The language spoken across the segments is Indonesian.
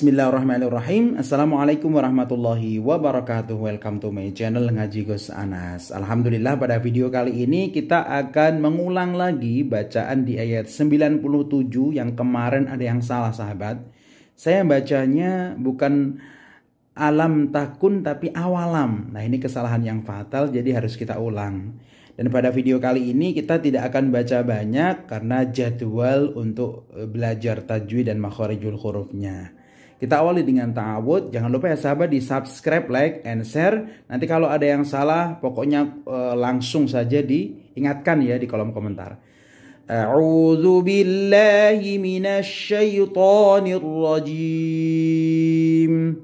Bismillahirrahmanirrahim Assalamualaikum warahmatullahi wabarakatuh Welcome to my channel Ngaji Gus Anas Alhamdulillah pada video kali ini kita akan mengulang lagi bacaan di ayat 97 Yang kemarin ada yang salah sahabat Saya bacanya bukan alam takun tapi awalam Nah ini kesalahan yang fatal jadi harus kita ulang dan pada video kali ini kita tidak akan baca banyak karena jadwal untuk belajar tajwid dan makhorijul hurufnya. Kita awali dengan ta'awud. Jangan lupa ya sahabat di subscribe, like, and share. Nanti kalau ada yang salah pokoknya eh, langsung saja diingatkan ya di kolom komentar. أعوذ billahi من الشيطان الرجيم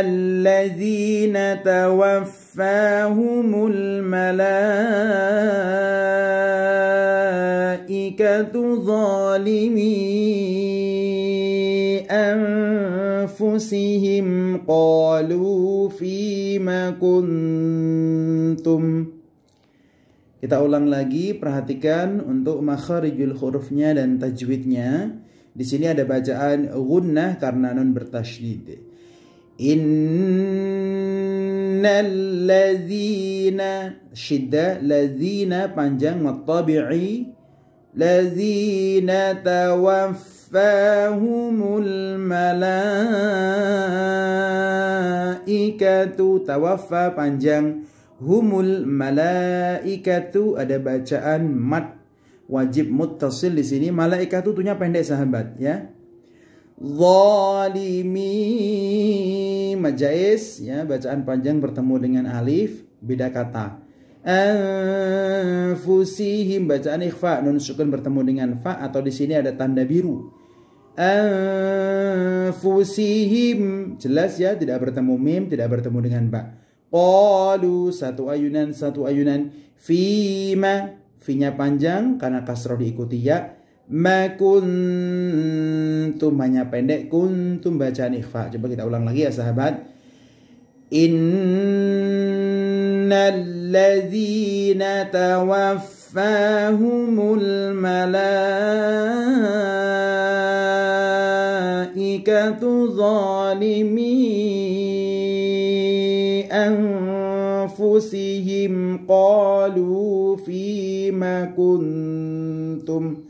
الذين توفاهم الملائكة ظالمي أنفسهم قالوا فيما كنتم Kita ulang lagi, perhatikan untuk makharijul hurufnya dan tajwidnya. Di sini ada bacaan gunnah karena nun bertasydid. Innalladzina syidda ladzina panjang wattabi'i ladzina tawaffahumul malaikatu tawaffa panjang humul malaikatu ada bacaan mat wajib muttasil di sini malaikatu tunya pendek sahabat ya zalimi majais ya bacaan panjang bertemu dengan alif beda kata anfusihim bacaan ikhfa nun sukun bertemu dengan fa atau di sini ada tanda biru anfusihim jelas ya tidak bertemu mim tidak bertemu dengan ba qalu satu ayunan satu ayunan fima finya panjang karena kasroh diikuti ya ma kuntum hanya pendek kuntum baca ikhfa coba kita ulang lagi ya sahabat innalladzina tawaffahumul malaikatu zalimi anfusihim qalu fima kuntum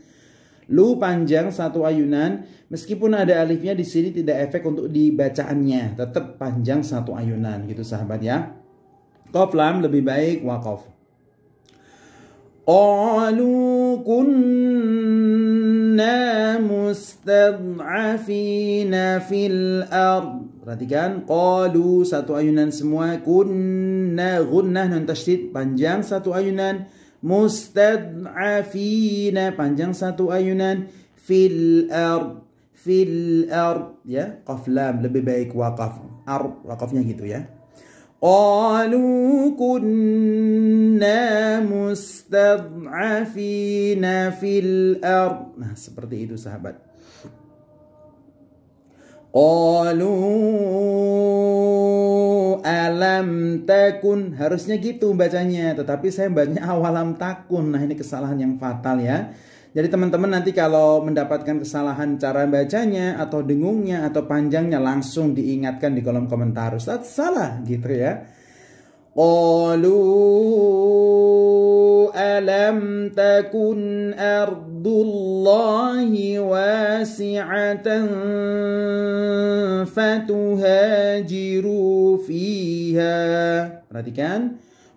Lu panjang satu ayunan, meskipun ada alifnya di sini tidak efek untuk dibacaannya, tetap panjang satu ayunan gitu sahabat ya. kof lam lebih baik wakof Qalu kunna mustad'afina fil ard. Perhatikan qalu satu ayunan semua kunna gunnah non tasydid panjang satu ayunan mustad'afina panjang satu ayunan fil ard fil ard ya qaf lam lebih baik waqaf ar, waqafnya gitu ya qalu kunna mustad'afina fil ard nah seperti itu sahabat Qalu alam takun harusnya gitu bacanya tetapi saya bacanya awalam takun nah ini kesalahan yang fatal ya jadi teman-teman nanti kalau mendapatkan kesalahan cara bacanya atau dengungnya atau panjangnya langsung diingatkan di kolom komentar Ustaz salah gitu ya قالوا ألم تكن أرض الله واسعة فتهاجروا فيها Perhatikan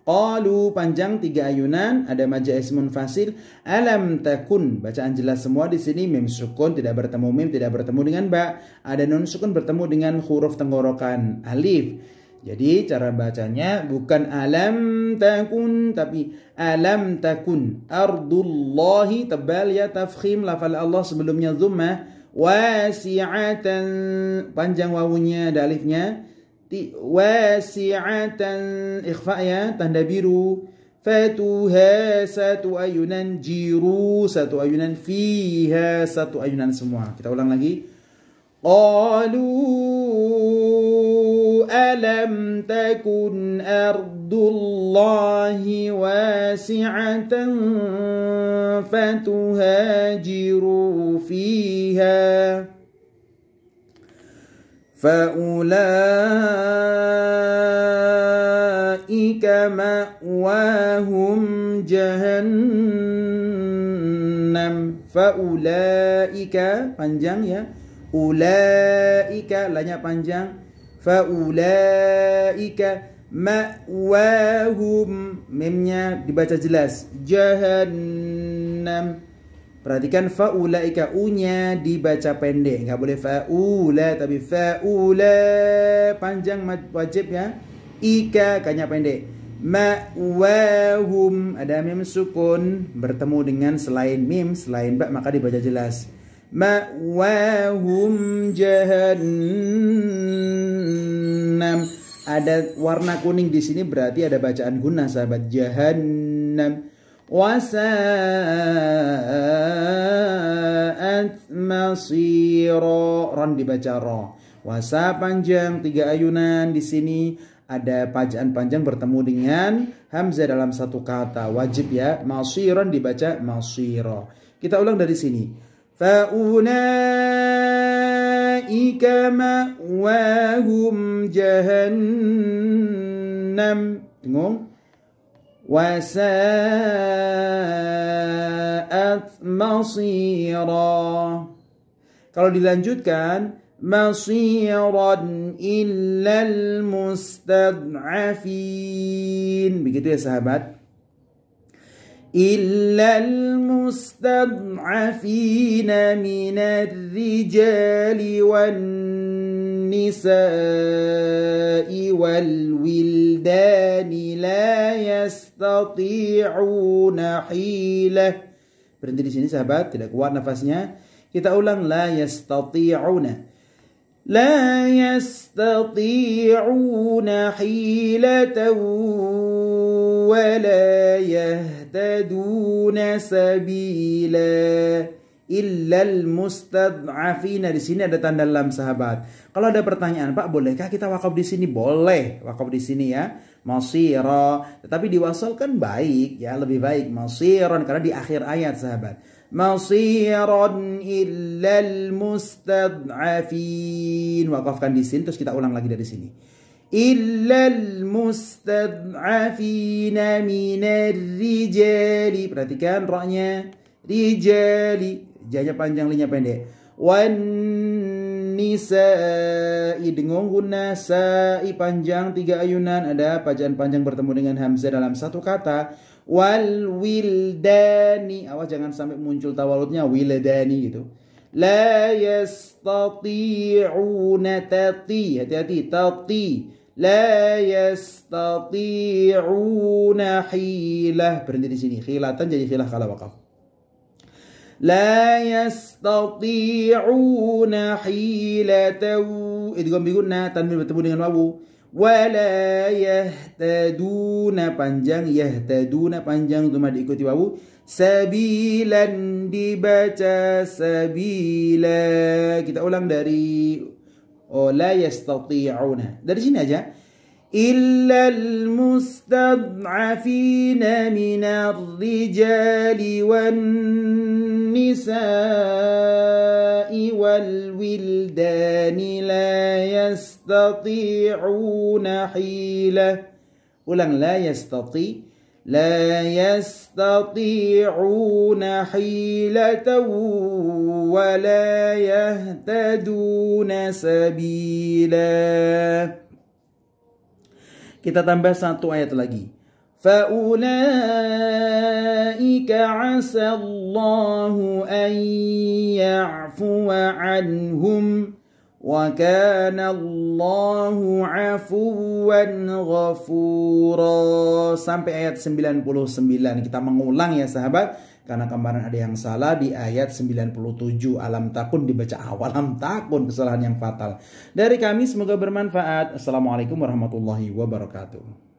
Qalu panjang tiga ayunan ada maja ismun fasil alam takun bacaan jelas semua di sini mim sukun tidak bertemu mim tidak bertemu dengan ba ada nun sukun bertemu dengan huruf tenggorokan alif Jadi cara bacanya bukan alam takun tapi alam takun ardullahi tebal ya tafkhim lafal Allah sebelumnya zumma wasi'atan panjang wawunya dalifnya wasi'atan ikhfa ya tanda biru fatuha satu ayunan jiru satu ayunan fiha satu ayunan semua kita ulang lagi قالوا ألم تكن أرض الله واسعة فتهاجروا فيها فأولئك مأواهم جهنم فأولئك panjang ya ulaika lanya panjang fa ulaika ma'wahum memnya dibaca jelas jahannam perhatikan fa faulaika unya dibaca pendek nggak boleh fa faula tapi fa faula panjang wajib ya ika kanya pendek ma'wahum ada mim sukun bertemu dengan selain mim selain bak maka dibaca jelas ma'wahum jahannam ada warna kuning di sini berarti ada bacaan guna sahabat jahannam wasa'at masiro ron dibaca ro wasa panjang tiga ayunan di sini ada pajaan panjang bertemu dengan hamzah dalam satu kata wajib ya masiron dibaca masiro kita ulang dari sini فأولئك مأواهم جهنم وساءت masira. Kalau dilanjutkan masiran illal mustad'afin. Begitu ya sahabat. إلا المستضعفين من الرجال والنساء والولدان لا يستطيعون حيلة Berhenti di sini sahabat, tidak kuat nafasnya. Kita ulang la yastati'una. لا يستطيعون حيلة ولا يهتدون سبيلا إلا المستضعفين di sini ada tanda lam sahabat. Kalau ada pertanyaan, Pak, bolehkah kita wakaf di sini? Boleh, wakaf di sini ya. Masira, tetapi diwasalkan baik ya, lebih baik masiran karena di akhir ayat sahabat masiran illal mustad'afin. Wakafkan di sini terus kita ulang lagi dari sini. Illal mustad'afin minar rijali. Perhatikan roknya. Rijali. Jahnya panjang, linya pendek. Wan nisa'i dengung guna sa'i panjang tiga ayunan ada pajaan panjang bertemu dengan hamzah dalam satu kata wal wildani awas jangan sampai muncul tawalutnya wildani gitu la yastati'una tati hati-hati tati la yastati'una hilah berhenti di sini khilatan jadi khilah kala wakaf la yastati'una hilatan idgham biguna tanwin bertemu dengan wawu wala yahtaduna panjang yahtaduna panjang cuma diikuti wawu sabilan dibaca sabila kita ulang dari oh la yastati'una dari sini aja illa min ar-rijali wan nisa'i wal wildani لا يستطيعون يستطيعون حيلة ولن لا يستطيع لا يستطيعون حيلة ولا يهتدون سبيلا Kita tambah satu ayat lagi. فَأُولَٰئِكَ عَسَى اللَّهُ أَنْ يَعْفُوَ عَنْهُمْ وكان الله عفوا غفورا sampai ayat 99 kita mengulang ya sahabat karena kemarin ada yang salah di ayat 97 alam takun dibaca awal alam takun kesalahan yang fatal dari kami semoga bermanfaat assalamualaikum warahmatullahi wabarakatuh